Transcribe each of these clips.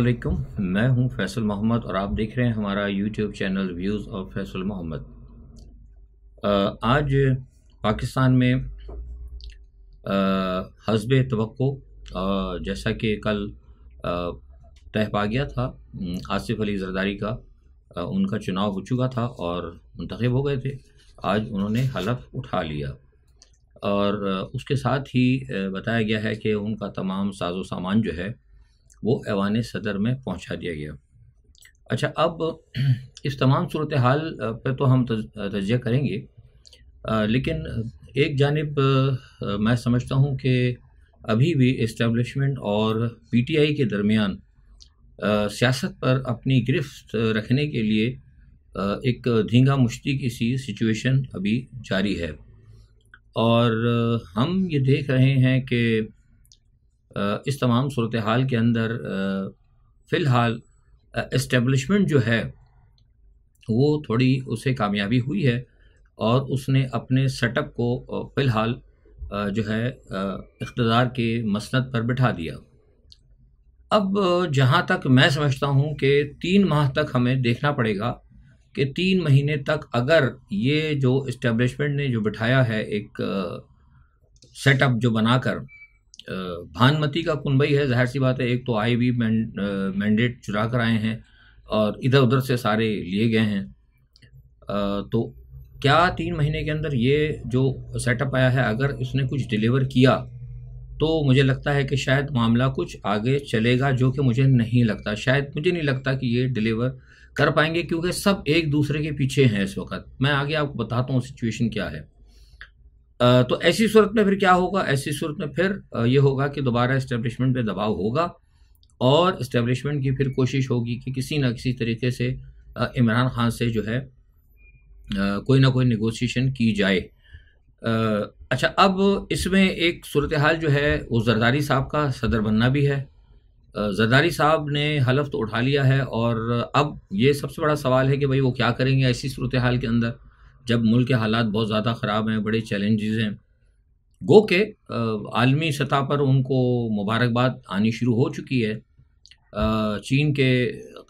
वालेकुम मैं हूं फैसल मोहम्मद और आप देख रहे हैं हमारा YouTube channel views of Faisal Mohammad आज पाकिस्तान में हसब तो जैसा कि कल तय पा गया था आसिफ अली जरदारी का आ, उनका चुनाव हो चुका था और मंतखब हो गए थे आज उन्होंने हलफ उठा लिया और उसके साथ ही बताया गया है कि उनका तमाम साजो सामान जो है वो ऐवान सदर में पहुंचा दिया गया अच्छा अब इस तमाम सूरत हाल पर तो हम तज़ करेंगे लेकिन एक जानब मैं समझता हूँ कि अभी भी इस्टबलिशमेंट और पीटीआई के दरमियान सियासत पर अपनी गिरफ्त रखने के लिए एक धींगा मुश्ती की सी सिचुएशन अभी जारी है और हम ये देख रहे हैं कि इस तमाम सूरत हाल के अंदर फ़िलहाल इस्टेबलिशमेंट जो है वो थोड़ी उसे कामयाबी हुई है और उसने अपने सेटअप को फ़िलहाल जो है इकतदार के मसंद पर बिठा दिया अब जहाँ तक मैं समझता हूँ कि तीन माह तक हमें देखना पड़ेगा कि तीन महीने तक अगर ये जो इस्टेब्लिशमेंट ने जो बिठाया है एक सेटअप जो बनाकर भानमती का कुनबई है जाहिर सी बात है एक तो आई भी मैंडेट चुरा कर आए हैं और इधर उधर से सारे लिए गए हैं तो क्या तीन महीने के अंदर ये जो सेटअप आया है अगर इसने कुछ डिलीवर किया तो मुझे लगता है कि शायद मामला कुछ आगे चलेगा जो कि मुझे नहीं लगता शायद मुझे नहीं लगता कि ये डिलीवर कर पाएंगे क्योंकि सब एक दूसरे के पीछे हैं इस वक्त मैं आगे आपको बताता हूँ सिचुएशन क्या है तो ऐसी सूरत में फिर क्या होगा ऐसी सूरत में फिर ये होगा कि दोबारा इस्टेब्लिशमेंट पे दबाव होगा और इस्टेब्लिशमेंट की फिर कोशिश होगी कि किसी ना किसी तरीके से इमरान खान से जो है कोई ना कोई निगोशिएशन की जाए अच्छा अब इसमें एक सूरत हाल जो है वो जरदारी साहब का सदर बनना भी है जरदारी साहब ने हलफ तो उठा लिया है और अब ये सबसे बड़ा सवाल है कि भाई वो क्या करेंगे ऐसी सूरत हाल के अंदर जब मुल्क के हालात बहुत ज़्यादा ख़राब हैं बड़े चैलेंजेस हैं गो के आलमी सतह पर उनको मुबारकबाद आनी शुरू हो चुकी है चीन के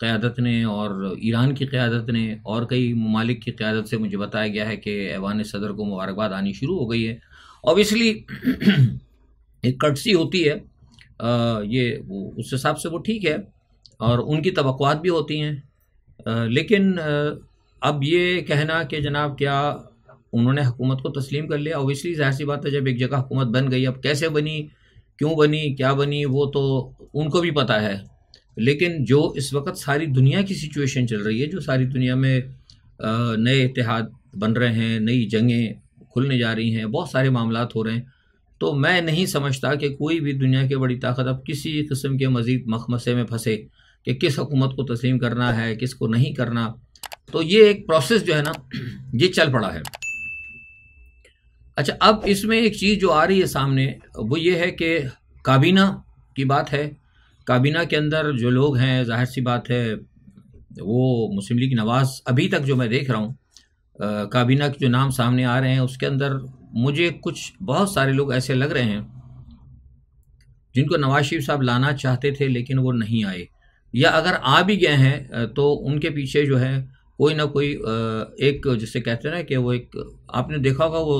क़्यादत ने और ईरान की क़्यादत ने और कई ममालिक की क़्यादत से मुझे बताया गया है कि ऐवान सदर को मुबारकबाद आनी शुरू हो गई है ऑबियसली एक कटसी होती है ये उस हिसाब से वो ठीक है और उनकी तो भी होती हैं लेकिन अब ये कहना कि जनाब क्या उन्होंने हुकूमत को तस्लीम कर लिया ओबियसली जाहिर सी बात है जब एक जगह हुकूमत बन गई अब कैसे बनी क्यों बनी क्या बनी वो तो उनको भी पता है लेकिन जो इस वक्त सारी दुनिया की सिचुएशन चल रही है जो सारी दुनिया में नए इतिहाद बन रहे हैं नई जंगें खुलने जा रही हैं बहुत सारे मामला हो रहे हैं तो मैं नहीं समझता कि कोई भी दुनिया की बड़ी ताकत अब किसी किस्म के मज़ीद मखमसे में फंसे कि किस हुकूमत को तस्लीम करना है किसको नहीं करना तो ये एक प्रोसेस जो है ना ये चल पड़ा है अच्छा अब इसमें एक चीज़ जो आ रही है सामने वो ये है कि काबीना की बात है काबीना के अंदर जो लोग हैं जाहिर सी बात है वो मुस्लिम लीग नवाज़ अभी तक जो मैं देख रहा हूँ काबीना के जो नाम सामने आ रहे हैं उसके अंदर मुझे कुछ बहुत सारे लोग ऐसे लग रहे हैं जिनको नवाज शरीफ साहब लाना चाहते थे लेकिन वो नहीं आए या अगर आ भी गए हैं तो उनके पीछे जो है कोई ना कोई एक जिसे कहते हैं ना कि वो एक आपने देखा होगा वो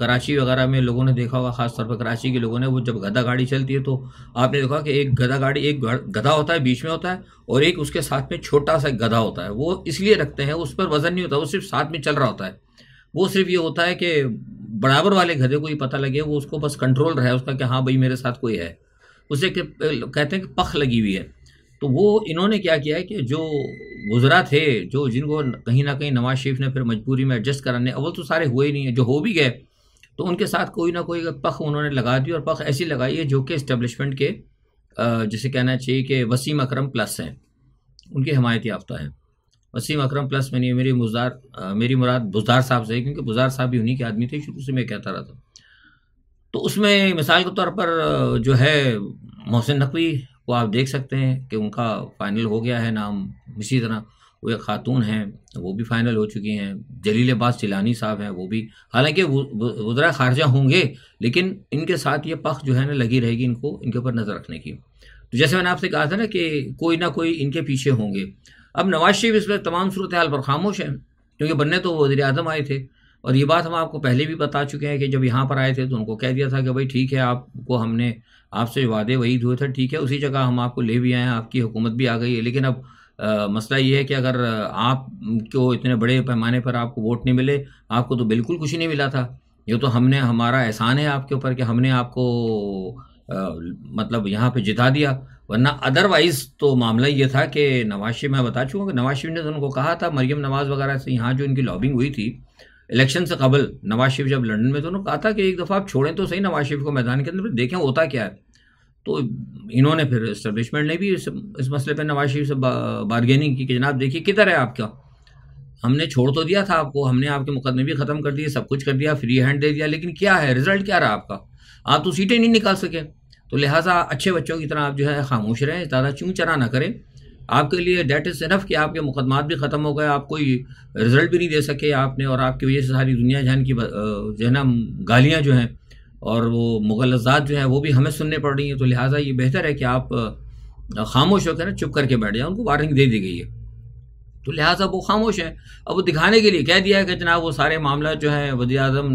कराची वगैरह में लोगों ने देखा होगा खासतौर पर कराची के लोगों ने वो जब गधा गाड़ी चलती है तो आपने देखा कि एक गधा गाड़ी एक गधा होता है बीच में होता है और एक उसके साथ में छोटा सा गधा होता है वो इसलिए रखते हैं उस पर वज़न नहीं होता वो सिर्फ साथ में चल रहा होता है वो सिर्फ ये होता है कि बराबर वाले गधे को ही पता लगे वो उसको बस कंट्रोल रहे उसका कि हाँ भाई मेरे साथ कोई है उसे कहते हैं कि पख लगी हुई है तो वो इन्होंने क्या किया है कि जो गुजरा थे जो जिनको कहीं ना कहीं नवाज शरीफ ने फिर मजबूरी में एडजस्ट कराने अव्वल तो सारे हुए ही नहीं है जो हो भी गए तो उनके साथ कोई ना कोई पख उन्होंने लगा दी और पख ऐसी लगाई है जो कि इस्टेब्लिशमेंट के जिसे कहना चाहिए कि वसीम अकरम प्लस हैं उनके हमायत याफ्ता हैं वसीम अकरम प्लस मैंने मेरी मुजार मेरी मुराद बुजार साहब से है क्योंकि बुजार साहब भी उन्हीं के आदमी थे शुरू से मैं कहता रहा था तो उसमें मिसाल के तौर पर जो है मोहसिन नकवी को आप देख सकते हैं कि उनका फाइनल हो गया है नाम इसी तरह वो एक खातून हैं वो भी फाइनल हो चुकी हैं जलील अब्बास चिलानी साहब हैं वो भी हालांकि वजरा खारजा होंगे लेकिन इनके साथ ये पख जो है ना लगी रहेगी इनको इनके ऊपर नज़र रखने की तो जैसे मैंने आपसे कहा था ना कि कोई ना कोई इनके पीछे होंगे अब नवाज शरीफ इस वक्त तमाम सूरत हाल पर खामोश हैं क्योंकि बनने तो वजी अजम आए थे और ये बात हम आपको पहले भी बता चुके हैं कि जब यहाँ पर आए थे तो उनको कह दिया था कि भाई ठीक है आपको हमने आपसे वादे वही हुए थे ठीक है उसी जगह हम आपको ले भी आए हैं आपकी हुकूमत भी आ गई है लेकिन अब आ, मसला ये है कि अगर आप को इतने बड़े पैमाने पर आपको वोट नहीं मिले आपको तो बिल्कुल कुछ नहीं मिला था ये तो हमने हमारा एहसान है आपके ऊपर कि हमने आपको आ, मतलब यहाँ पे जिता दिया वरना अदरवाइज़ तो मामला ये था कि नवाज शरीफ मैं बता चुका कि नवाज शरीफ ने तो उनको कहा था मरियम नवाज़ वगैरह से यहाँ जो इनकी लॉबिंग हुई थी इलेक्शन से कबल नवाज शरीफ जब लंदन में तो उन्होंने कहा था कि एक दफ़ा आप छोड़ें तो सही नवाज शरीफ को मैदान के अंदर देखें होता क्या है तो इन्होंने फिर इस्टबलिशमेंट ने भी इस, इस मसले पर नवाज शरीफ से बा, बारगेनिंग की कि जनाब देखिए किधर है आपका हमने छोड़ तो दिया था आपको हमने आपके मुकदमे भी ख़त्म कर दिए सब कुछ कर दिया फ्री हैंड दे दिया लेकिन क्या है रिजल्ट क्या रहा आपका आप तो सीटें नहीं निकाल सके तो लिहाजा अच्छे बच्चों की तरह आप जो है खामोश रहें ज़्यादा चूँ चरा ना करें आपके लिए डैट इज़ इनफ कि आपके मुकदमात भी ख़त्म हो गए आप कोई रिज़ल्ट भी नहीं दे सके आपने और आपकी वजह से सारी दुनिया जहन की जो है ना गालियाँ जो हैं और वो मुगलजात जो हैं वो भी हमें सुनने पड़ रही हैं तो लिहाजा ये बेहतर है कि आप खामोश होकर ना चुप करके बैठ जाए उनको वार्निंग दे दी गई है तो लिहाजा वो खामोश हैं अब वो दिखाने के लिए कह दिया है कि जनाब वो सारे मामला जो हैं वजी अजम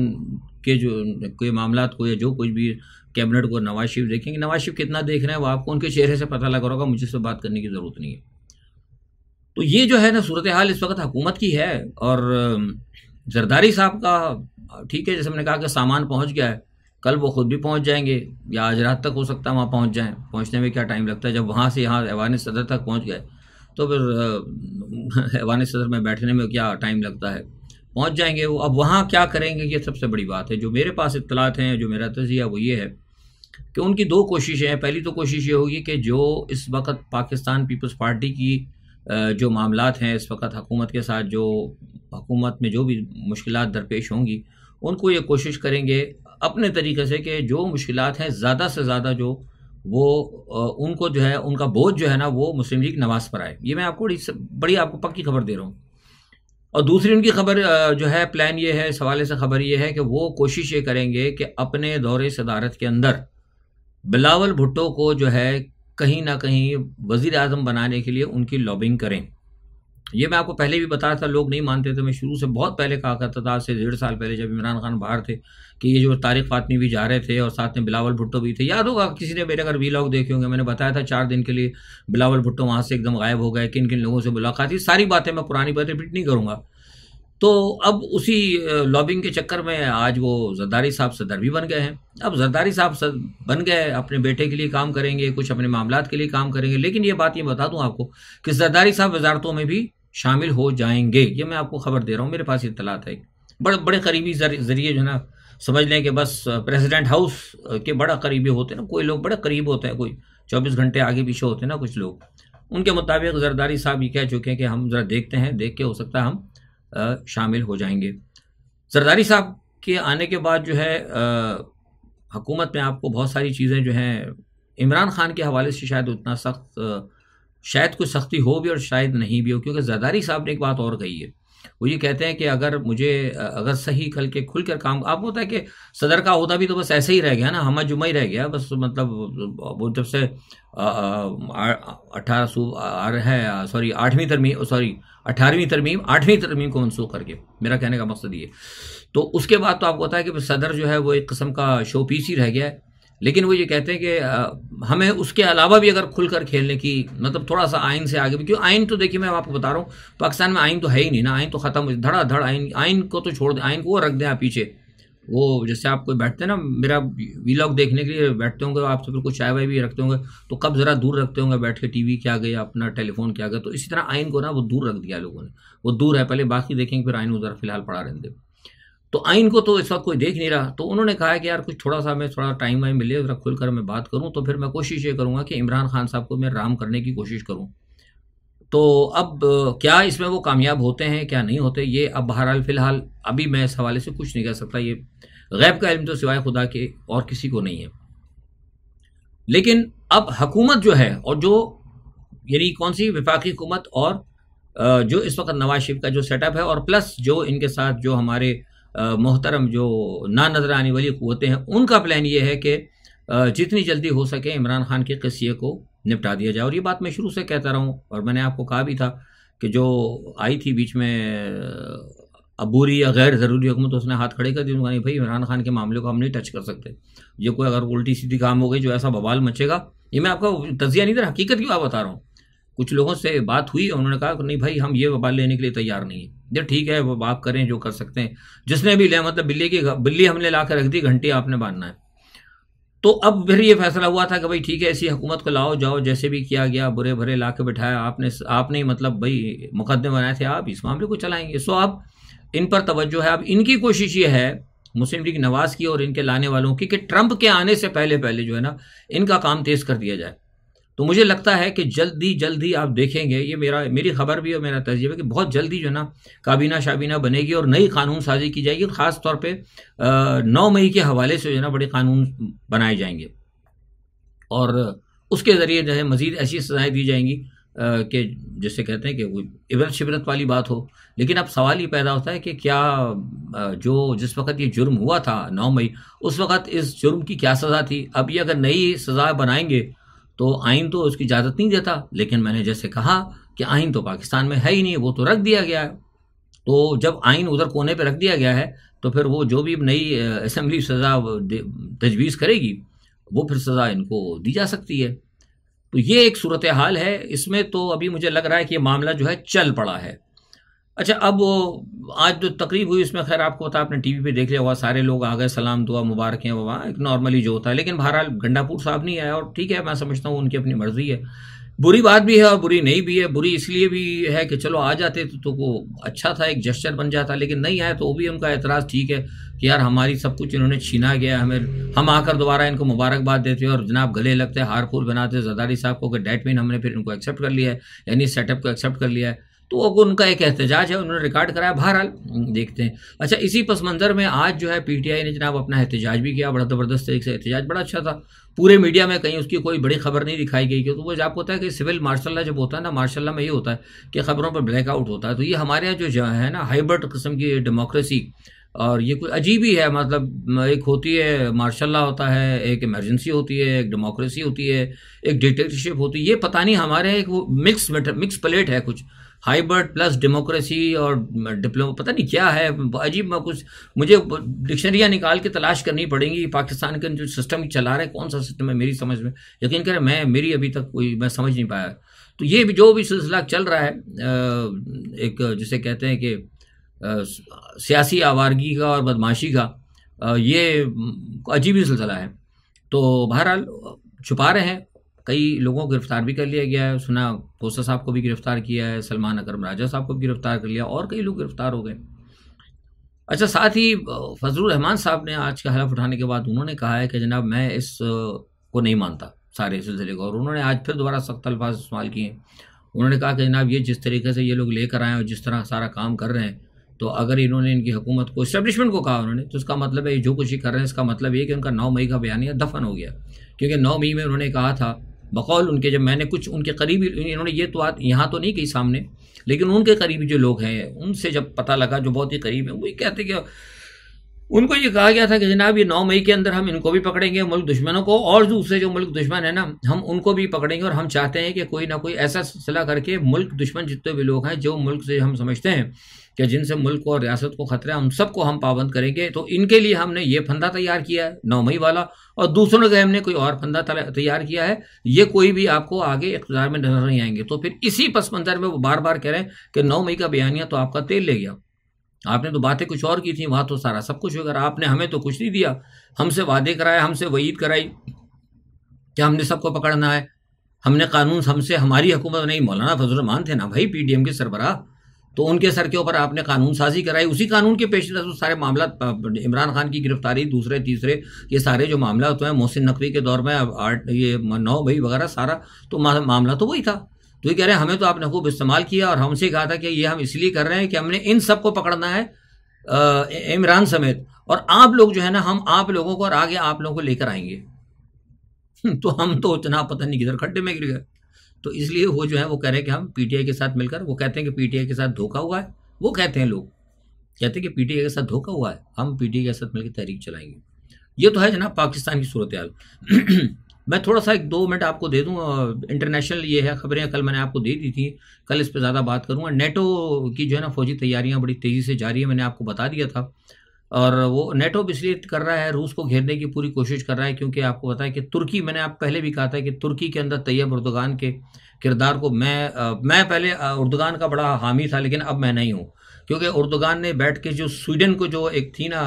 के जो कोई मामला को या जो कुछ भी कैबिनेट को नवाज शरीफ देखेंगे नवाज शरीफ कितना देख रहे हैं वो आपको उनके चेहरे से पता लगा होगा मुझे उससे बात करने की ज़रूरत नहीं है तो ये जो है ना सूरत हाल इस वक्त हुकूमत की है और जरदारी साहब का ठीक है जैसे हमने कहा कि सामान पहुँच गया है कल वो खुद भी पहुँच जाएंगे या आज रात तक हो सकता है वहाँ पहुँच जाएँ पहुँचने में क्या टाइम लगता है जब वहाँ से यहाँ ऐवान सदर तक पहुँच गए तो फिर ऐवान सदर में बैठने में क्या टाइम लगता है पहुँच जाएंगे वो अब वहाँ क्या करेंगे ये सबसे बड़ी बात है जो मेरे पास इतलात हैं जो मेरा तजिया वो ये है कि उनकी दो कोशिशें हैं पहली तो कोशिश ये होगी कि जो इस वक्त पाकिस्तान पीपल्स पार्टी की जो मामला हैं इस वक्त हकूमत के साथ जो हकूमत में जो भी मुश्किल दरपेश होंगी उनको ये कोशिश करेंगे अपने तरीके से कि जो मुश्किल हैं ज़्यादा से ज़्यादा जो वो उनको जो है उनका बोझ जो है ना वो मुस्लिम लीग नवाज पर आए ये मैं आपको बड़ी बड़ी आपको पक्की खबर दे रहा हूँ और दूसरी उनकी खबर जो है प्लान ये है इस हवाले से खबर ये है कि वो कोशिश ये करेंगे कि अपने दौरे सदारत के अंदर बिलावल भुट्टो को जो है कहीं ना कहीं वजीर आजम बनाने के लिए उनकी लॉबिंग करें ये मैं आपको पहले भी बताया था लोग नहीं मानते थे मैं शुरू से बहुत पहले कहा करता था आज से डेढ़ साल पहले जब इमरान खान बाहर थे कि ये जो तारिक फातमी भी जा रहे थे और साथ में बिलावल भुट्टो भी थे याद होगा किसी ने मेरे अगर वी लॉग देखे होंगे मैंने बताया था चार दिन के लिए बिलावल भुट्टो वहाँ से एकदम गायब हो गए किन किन लोगों से मुलाकात थी सारी बातें मैं पुरानी बातें रिपीट नहीं करूँगा तो अब उसी लॉबिंग के चक्कर में आज वो जरदारी साहब सदर भी बन गए हैं अब जरदारी साहब बन गए अपने बेटे के लिए काम करेंगे कुछ अपने मामला के लिए काम करेंगे लेकिन ये बात ये बता दूं आपको कि जरदारी साहब वजारतों में भी शामिल हो जाएंगे ये मैं आपको खबर दे रहा हूँ मेरे पास इतलात है बड़े बड़े करीबी जरिए जो है ना समझ लें कि बस प्रेसिडेंट हाउस के बड़ा करीबी होते हैं ना कोई लोग बड़े करीब होते हैं कोई चौबीस घंटे आगे पीछे होते हैं ना कुछ लोग उनके मुताबिक जरदारी साहब ये कह चुके हैं कि हम ज़रा देखते हैं देख के हो सकता है हम शामिल हो जाएंगे जरदारी साहब के आने के बाद जो है हकूमत में आपको बहुत सारी चीज़ें जो हैं इमरान खान के हवाले से शायद उतना सख्त शायद कुछ सख्ती हो भी और शायद नहीं भी हो क्योंकि जरदारी साहब ने एक बात और कही है वो ये कहते हैं कि अगर मुझे अगर सही खल के खुल कर काम आपको होता है कि सदर का होता भी तो बस ऐसे ही रह गया ना हम जुमा ही रह गया बस मतलब वो जब से अठारह सौ है सॉरी आठवीं तरमीम सॉरी अठारहवीं तरमीम आठवीं तरमीम को मनसूख करके मेरा कहने का मकसद ये तो उसके बाद तो आपको होता है कि सदर जो है वो एक किस्म का शो पीस ही रह गया है लेकिन वो ये कहते हैं कि हमें उसके अलावा भी अगर खुलकर खेलने की मतलब थोड़ा सा आइन से आगे भी क्यों आइन तो देखिए मैं आपको बता रहा हूँ पाकिस्तान में आइन तो है ही नहीं ना आइन तो ख़त्म हो धड़ा धड़ आइन आइन को तो छोड़ दें आइन को वो रख दें आप पीछे वो जैसे आप कोई बैठते हैं ना मेरा वीलॉग देखने के लिए बैठते होंगे आप फिर कुछ चाय वाय भी रखते होंगे तो कब ज़रा दूर रखते होंगे बैठ के टी वी क्या गया अपना टेलीफोन क्या गया तो इसी तरह आइन को ना वो दूर रख दिया लोगों ने वो दूर है पहले बाकी देखेंगे फिर आइन उधर फिलहाल पड़ा रहने तो आइन को तो इस वक्त कोई देख नहीं रहा तो उन्होंने कहा कि यार कुछ थोड़ा सा मैं थोड़ा टाइम वाइम मिले ज़रा खुलकर मैं बात करूँ तो फिर मैं कोशिश ये करूँगा कि इमरान खान साहब को मैं राम करने की कोशिश करूँ तो अब क्या इसमें वो कामयाब होते हैं क्या नहीं होते ये अब बहरहाल फ़िलहाल अभी मैं इस हवाले से कुछ नहीं कह सकता ये गैब का इलम तो सिवाय खुदा के और किसी को नहीं है लेकिन अब हकूमत जो है और जो यानी कौन सी विफाकी हुकूमत और जो इस वक्त नवाज शरीफ का जो सेटअप है और प्लस जो इनके साथ जो हमारे मोहतरम जो ना नज़र आने वाली क़वतें हैं उनका प्लान ये है कि जितनी जल्दी हो सके इमरान खान के कस्े को निपटा दिया जाए और ये बात मैं शुरू से कहता रहा हूँ और मैंने आपको कहा भी था कि जो आई थी बीच में अबूरी या गैर ज़रूरी हुकूमत तो उसने हाथ खड़े कर दिया उन्होंने भाई इमरान खान के मामले को हम नहीं टच कर सकते ये कोई अगर उल्टी सीधी काम हो गई जो ऐसा बवाल मचेगा ये मैं आपका तजिया नहीं था हकीकत की बात बता रहा हूँ कुछ लोगों से बात हुई और उन्होंने कहा नहीं भाई हम ये बवाल लेने के लिए तैयार नहीं है ये ठीक है वो बाप करें जो कर सकते हैं जिसने भी लिया मतलब बिल्ली की बिल्ली हमने ला रख दी घंटी आपने बांधना है तो अब फिर ये फैसला हुआ था कि भाई ठीक है ऐसी हुकूमत को लाओ जाओ जैसे भी किया गया बुरे भरे ला के बिठाया आपने आपने मतलब भाई मुकदमे बनाए थे आप इस मामले को चलाएंगे सो अब इन पर तवज्जो है अब इनकी कोशिश ये है मुस्लिम लीग नवाज की और इनके लाने वालों की कि ट्रंप के आने से पहले पहले जो है ना इनका काम तेज़ कर दिया जाए तो मुझे लगता है कि जल्दी जल्दी आप देखेंगे ये मेरा मेरी खबर भी और मेरा तजर्बा है कि बहुत जल्दी जो है ना काबीना शाबीना बनेगी और नई कानून साजी की जाएगी ख़ास तौर पर नौ मई के हवाले से जो है ना बड़े कानून बनाए जाएंगे और उसके ज़रिए जो है मज़ीद ऐसी सजाएँ दी जाएंगी कि जैसे कहते हैं कि वो इबरत शिबरत वाली बात हो लेकिन अब सवाल ये पैदा होता है कि क्या जो जिस वक्त ये जुर्म हुआ था नौ मई उस वक्त इस जुर्म की क्या सज़ा थी अब ये अगर नई सज़ा बनाएंगे तो आइन तो उसकी इजाज़त नहीं देता लेकिन मैंने जैसे कहा कि आइन तो पाकिस्तान में है ही नहीं वो तो रख दिया गया है तो जब आइन उधर कोने पर रख दिया गया है तो फिर वो जो भी नई असम्बली सज़ा तजवीज़ करेगी वो फिर सज़ा इनको दी जा सकती है तो ये एक सूरत हाल है इसमें तो अभी मुझे लग रहा है कि ये मामला जो है चल पड़ा है अच्छा अब आज जो तकरीब हुई उसमें खैर आपको होता आपने टीवी पे देख लिया हुआ सारे लोग आ गए सलाम दुआ हैं वहाँ एक नॉर्मली जो होता है लेकिन बहरहाल गंडापुर साहब नहीं आया और ठीक है मैं समझता हूँ उनकी अपनी मर्जी है बुरी बात भी है और बुरी नहीं भी है बुरी इसलिए भी है कि चलो आ जाते तो, तो को अच्छा था एक जश्चर बन जाता लेकिन नहीं आया तो वो भी उनका एतराज़ ठीक है कि यार हमारी सब कुछ इन्होंने छीना गया हमें हम आकर दोबारा इनको मुबारकबाद देते हैं और जनाब गले लगते हैं हार फूल बनाते जदारी साहब को कि डेट मीन हमने फिर इनको एक्सेप्ट कर लिया है यानी सेटअप को एक्सेप्ट कर लिया है तो अब उनका एक एहतजाज है उन्होंने रिकॉर्ड कराया बहरहाल देखते हैं अच्छा इसी पस मंज़र में आज जो है पीटीआई ने जनाब अपना एहतजाज भी किया बड़ा ज़बरदस्त तरीके से एहतजाज बड़ा अच्छा था पूरे मीडिया में कहीं उसकी कोई बड़ी खबर नहीं दिखाई गई क्योंकि तो वो आपको होता है कि सिविल मार्शल जब होता है ना मार्शल में ये होता है कि खबरों पर ब्लैकआउट होता है तो ये हमारे यहाँ जो है ना हाइब्रिड किस्म की डेमोक्रेसी और ये कोई अजीब ही है मतलब एक होती है मार्शाला होता है एक इमरजेंसी होती है एक डेमोक्रेसी होती है एक डिक्टेटरशिप होती है ये पता नहीं हमारे एक वो मिक्स मिक्स प्लेट है कुछ हाइब्रिड प्लस डेमोक्रेसी और डिप्लोमा पता नहीं क्या है अजीब मैं कुछ मुझे डिक्शनरियाँ निकाल के तलाश करनी पड़ेंगी पाकिस्तान के जो सिस्टम चला रहे कौन सा सिस्टम है मेरी समझ में यकीन करें मैं मेरी अभी तक कोई मैं समझ नहीं पाया तो ये भी जो भी सिलसिला चल रहा है एक जिसे कहते हैं कि सियासी आवारगी का और बदमाशी का ये अजीब ही सिलसिला है तो बहरहाल छुपा रहे हैं कई लोगों को गिरफ्तार भी कर लिया गया है सुना कोसा साहब को भी गिरफ्तार किया है सलमान अकरम राजा साहब को भी गिरफ्तार कर लिया और कई लोग गिरफ्तार हो गए अच्छा साथ ही फजल रहमान साहब ने आज का हलफ उठाने के बाद उन्होंने कहा है कि जनाब मैं इस को नहीं मानता सारे सिलसिले को और उन्होंने आज फिर दोबारा सख्त अल्फाज इस्तेमाल किए उन्होंने कहा कि जनाब ये जिस तरीके से ये लोग लेकर आए और जिस तरह सारा काम कर रहे हैं तो अगर इन्होंने इनकी हुकूमत को इस्टेब्लिशमेंट को कहा उन्होंने तो उसका मतलब है जो कुछ ही कर रहे हैं इसका मतलब ये कि उनका नौ मई का बयानिया दफन हो गया क्योंकि नौ मई में उन्होंने कहा था बकौल उनके जब मैंने कुछ उनके करीबी इन्होंने ये तो बात यहाँ तो नहीं कही सामने लेकिन उनके करीबी जो लोग हैं उनसे जब पता लगा जो बहुत ही करीब हैं वही कहते कि उनको ये कहा गया था कि जनाब ये नौ मई के अंदर हम इनको भी पकड़ेंगे मुल्क दुश्मनों को और दूसरे जो मुल्क दुश्मन है ना हम उनको भी पकड़ेंगे और हम चाहते हैं कि कोई ना कोई ऐसा सिलसिला करके मुल्क दुश्मन जितने भी लोग हैं जो मुल्क से हम समझते हैं कि जिनसे मुल्क और रियासत को खतरा है उन सबको हम पाबंद करेंगे तो इनके लिए हमने ये फंदा तैयार किया है नौ मई वाला और दूसरों के हमने कोई और फंदा तैयार किया है ये कोई भी आपको आगे इकतदार में नजर नहीं आएंगे तो फिर इसी पस मंजर में वो बार बार कह रहे हैं कि नौ मई का बयानिया तो आपका तेल ले गया आपने तो बातें कुछ और की थी वहाँ तो सारा सब कुछ वगैरह आपने हमें तो कुछ नहीं दिया हमसे वादे कराए हमसे वईद कराई कि हमने सबको पकड़ना है हमने कानून हमसे हमारी हुकूमत नहीं मौलाना रमान थे ना भाई पीडीएम के सरबराह तो उनके सर के ऊपर आपने कानून साजी कराई उसी कानून के पेश नजर सारे मामला इमरान खान की गिरफ्तारी दूसरे तीसरे ये सारे जो मामला होते हैं मोहसिन नकवी के दौर में आठ ये नौ भाई वगैरह सारा तो मामला तो वही था तो ये कह रहे हैं हमें तो आपने खूब इस्तेमाल किया और हमसे कहा था कि ये हम इसलिए कर रहे हैं कि हमने इन सबको पकड़ना है इमरान समेत और आप लोग जो है ना हम आप लोगों को और आगे आप लोगों को लेकर आएंगे हम्म, तो हम तो उतना पता नहीं किधर खड्डे में गिर गए तो इसलिए वो जो है वो कह रहे हैं कि हम पीटीआई के साथ मिलकर वो कहते हैं कि पीटीआई के साथ धोखा हुआ है वो कहते हैं लोग कहते हैं कि पीटीआई के साथ धोखा हुआ है हम पीटीआई के साथ मिलकर तहरीक चलाएंगे ये तो है जनाब पाकिस्तान की सूरत हाल मैं थोड़ा सा एक दो मिनट आपको दे दूँ इंटरनेशनल ये है खबरें कल मैंने आपको दे दी थी कल इस पर ज़्यादा बात करूँगा नेटो की जो है ना फौजी तैयारियाँ बड़ी तेज़ी से जारी है मैंने आपको बता दिया था और वो नेटो इसलिए कर रहा है रूस को घेरने की पूरी कोशिश कर रहा है क्योंकि आपको पता है कि तुर्की मैंने आप पहले भी कहा था कि तुर्की के अंदर तैयब उर्दगान के किरदार को मैं आ, मैं पहले उर्दगान का बड़ा हामी था लेकिन अब मैं नहीं हूँ क्योंकि उर्दगान ने बैठ के जो स्वीडन को जो एक थी ना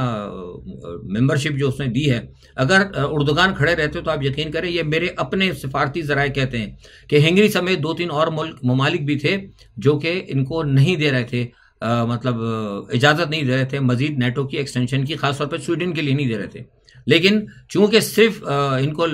मेंबरशिप जो उसने दी है अगर उर्दगान खड़े रहते हो तो आप यकीन करें ये मेरे अपने सिफारती जराए कहते हैं कि हेंगरी समेत दो तीन और मुल्क ममालिक भी थे जो कि इनको नहीं दे रहे थे आ, मतलब इजाज़त नहीं दे रहे थे मजीद नेटो की एक्सटेंशन की खासतौर पर स्वीडन के लिए नहीं दे रहे थे लेकिन चूंकि सिर्फ इनको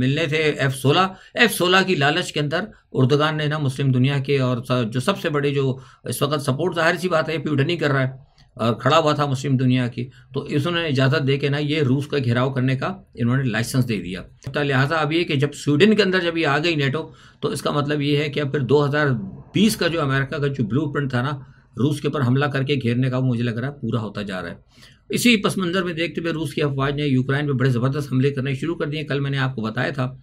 मिलने थे एफ सोलह एफ सोलह की लालच के अंदर उर्दगान ने ना मुस्लिम दुनिया के और जो सबसे बड़े जो इस वक्त सपोर्ट जाहिर सी बात है प्यूटनी कर रहा है और खड़ा हुआ था मुस्लिम दुनिया की तो इसने इजाज़त दे के ना ये रूस का घेराव करने का इन्होंने लाइसेंस दे दिया तो लिहाजा अब ये कि जब स्वीडन के अंदर जब ये आ गई नेटो तो इसका मतलब ये है कि अब फिर 2020 का जो अमेरिका का जो ब्लू था ना रूस के ऊपर हमला करके घेरने का मुझे लग रहा है पूरा होता जा रहा है इसी पस मंज़र में देखते हुए रूस की अफवाज ने यूक्रेन पर बड़े ज़बरदस्त हमले करने शुरू कर दिए कल मैंने आपको बताया था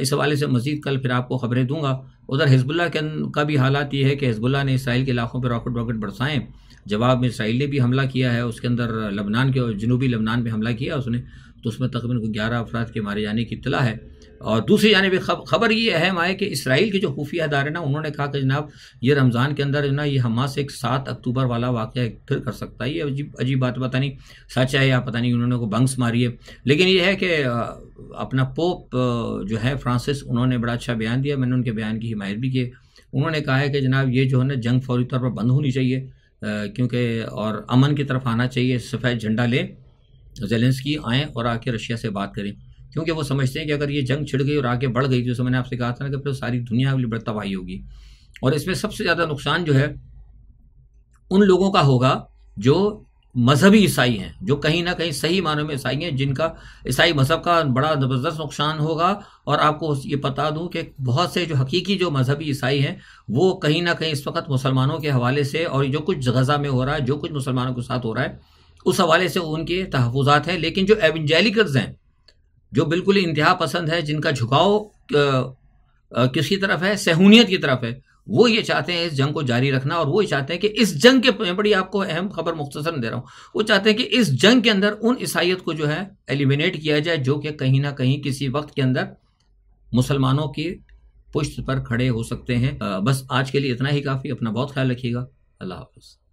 इस हवाले से मजीद कल फिर आपको खबरें दूंगा उधर हिजबुल्ला के का भी हालात ये है कि हिजबुल्ला ने इसराइल के इलाकों पर रॉकेट वॉकेट बरसाएं जवाब में इसराइल ने भी हमला किया है उसके अंदर लबनान के जनूबी लबनान पर हमला किया उसने तो उसमें तकरीबन ग्यारह अफराद के मारे जाने की इतला है और दूसरी जानब खबर ये अहम आए कि इसराइल के जो खुफिया अदारे ना उन्होंने कहा कि जनाब ये रमज़ान के अंदर जो ना ये हमास एक सात अक्टूबर वाला वाक़ फिर कर सकता है ये अजीब अजीब बात पता नहीं सच है या पता नहीं उन्होंने को बंक्स मारी है लेकिन ये है कि अपना पोप जो है फ्रांसिस उन्होंने बड़ा अच्छा बयान दिया मैंने उनके बयान की हिमायत भी की उन्होंने कहा है कि जनाब ये जो है ना जंग फौरी तौर पर बंद होनी चाहिए क्योंकि और अमन की तरफ आना चाहिए सफ़ेद झंडा लें की आएँ और आके रशिया से बात करें क्योंकि वो समझते हैं कि अगर ये जंग छिड़ गई और आगे बढ़ गई जैसे मैंने आपसे कहा था ना कि फिर सारी दुनिया के लिए तबाही होगी और इसमें सबसे ज़्यादा नुकसान जो है उन लोगों का होगा जो मजहबी ईसाई हैं जो कहीं ना कहीं सही मानों में ईसाई हैं जिनका ईसाई मज़हब का बड़ा ज़बरदस्त नुकसान होगा और आपको ये बता दूं कि बहुत से जो हकीकी जो मजहबी ईसाई हैं वो कहीं ना कहीं इस वक्त मुसलमानों के हवाले से और जो कुछ गज़ा में हो रहा है जो कुछ मुसलमानों के साथ हो रहा है उस हवाले से उनके तहफात हैं लेकिन जो एवेंजेलिकल्स हैं जो बिल्कुल ही इंतहा पसंद है जिनका झुकाव किसकी तरफ है सहूनियत की तरफ है वो ये चाहते हैं इस जंग को जारी रखना और वो ये चाहते हैं कि इस जंग के मैं बड़ी आपको अहम खबर मुख्तसर दे रहा हूँ वो चाहते हैं कि इस जंग के अंदर उन ईसाइत को जो है एलिमिनेट किया जाए जो कि कहीं ना कहीं किसी वक्त के अंदर मुसलमानों की पुश्त पर खड़े हो सकते हैं बस आज के लिए इतना ही काफ़ी अपना बहुत ख्याल रखिएगा अल्लाह हाफ